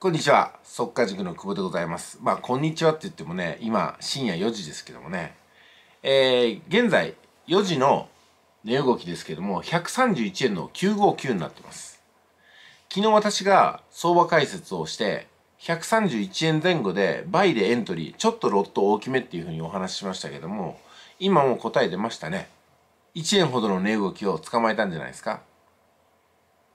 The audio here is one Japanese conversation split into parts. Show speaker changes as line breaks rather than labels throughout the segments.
こんにちは速稼塾の久保でございますまあこんにちはって言ってもね今深夜4時ですけどもねえー、現在4時の値動きですけども131円の959になってます昨日私が相場解説をして131円前後で倍でエントリーちょっとロット大きめっていうふうにお話ししましたけども今も答え出ましたね1円ほどの値動きを捕まえたんじゃないですか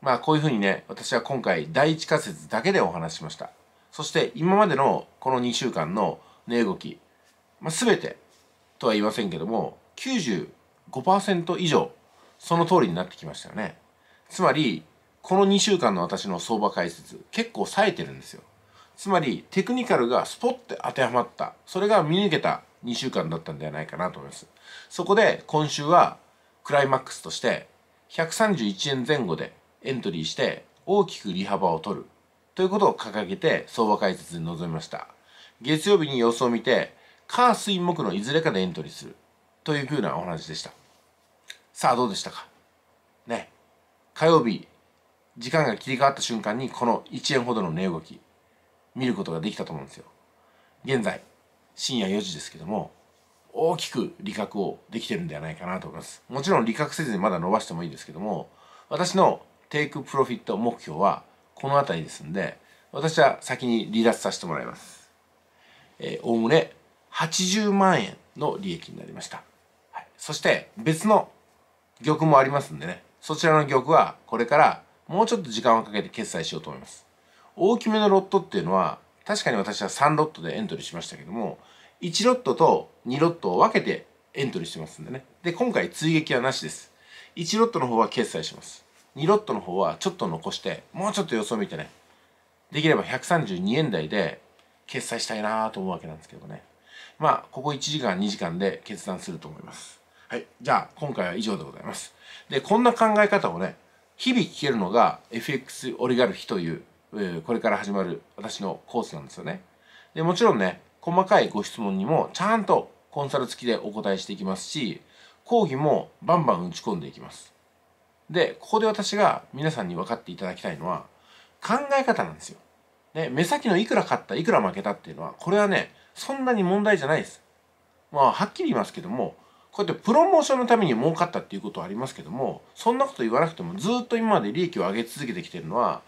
まあこういうふうにね、私は今回第一仮説だけでお話ししました。そして今までのこの2週間の値動き、まあ、全てとは言いませんけども、95%以上その通りになってきましたよね。つまり、この2週間の私の相場解説、結構冴えてるんですよ。つまり、テクニカルがスポッて当てはまった。それが見抜けた2週間だったんではないかなと思います。そこで今週はクライマックスとして131円前後でエントリーして大きく利幅を取るということを掲げて相場解説に臨みました月曜日に様子を見て火水木のいずれかでエントリーするというふうなお話でしたさあどうでしたかね火曜日時間が切り替わった瞬間にこの1円ほどの値動き見ることができたと思うんですよ現在深夜4時ですけども大きく利確をできてるんではないかなと思いますもちろん利確せずにまだ伸ばしてもいいですけども私のテイクプロフィット目標はこの辺りですんで私は先に離脱させてもらいます。えおおむね80万円の利益になりました。はい、そして別の玉もありますんでね、そちらの玉はこれからもうちょっと時間をかけて決済しようと思います。大きめのロットっていうのは、確かに私は3ロットでエントリーしましたけども、1ロットと2ロットを分けてエントリーしてますんでね。で、今回追撃はなしです。1ロットの方は決済します。2ロットの方はちょっと残してもうちょっと様子を見てねできれば132円台で決済したいなと思うわけなんですけどねまあここ1時間2時間で決断すると思いますはいじゃあ今回は以上でございますでこんな考え方をね日々聞けるのが FX オリガルヒというこれから始まる私のコースなんですよねでもちろんね細かいご質問にもちゃんとコンサル付きでお答えしていきますし講義もバンバン打ち込んでいきますでここで私が皆さんに分かっていただきたいのは考え方なんですよ。ね、目先のいくら勝ったいくら負けたっていうのはこれはねそんなに問題じゃないです。まあはっきり言いますけどもこうやってプロモーションのために儲かったっていうことはありますけどもそんなこと言わなくてもずっと今まで利益を上げ続けてきてるのは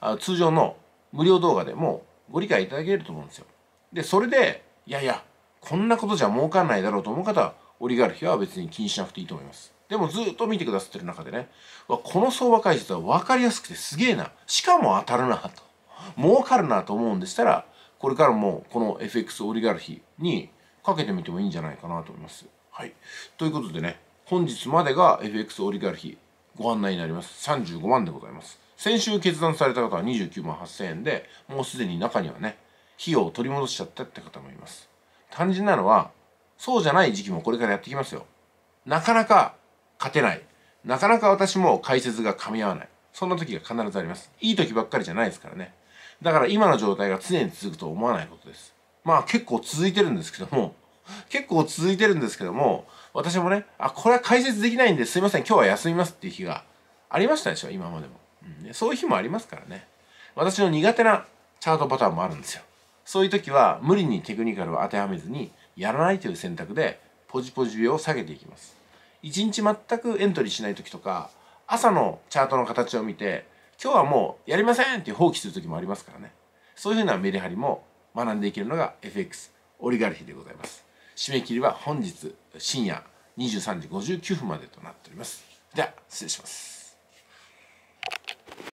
あ通常の無料動画でもご理解いただけると思うんですよ。でそれでいやいやこんなことじゃ儲かんないだろうと思う方はオリガルヒは別に気にしなくていいと思います。でもずっと見てくださってる中でね、この相場解説は分かりやすくてすげえな。しかも当たるなと。儲かるなと思うんでしたら、これからもこの FX オリガルヒにかけてみてもいいんじゃないかなと思います。はい。ということでね、本日までが FX オリガルヒご案内になります。35万でございます。先週決断された方は29万8000円で、もうすでに中にはね、費用を取り戻しちゃったって方もいます。単純なのは、そうじゃない時期もこれからやってきますよ。なかなか勝てない。なかなか私も解説が噛み合わない。そんな時が必ずあります。いい時ばっかりじゃないですからね。だから今の状態が常に続くと思わないことです。まあ結構続いてるんですけども、結構続いてるんですけども、私もね、あ、これは解説できないんですいません、今日は休みますっていう日がありましたでしょ、今までも。うんね、そういう日もありますからね。私の苦手なチャートパターンもあるんですよ。そういう時は無理にテクニカルを当てはめずに、やらないという選択で、ポジポジを下げていきます。1日全くエントリーしない時とか朝のチャートの形を見て今日はもうやりませんって放棄する時もありますからねそういうふうなメリハリも学んでいけるのが FX オリガルヒでございます締め切りは本日深夜23時59分までとなっておりますでは失礼します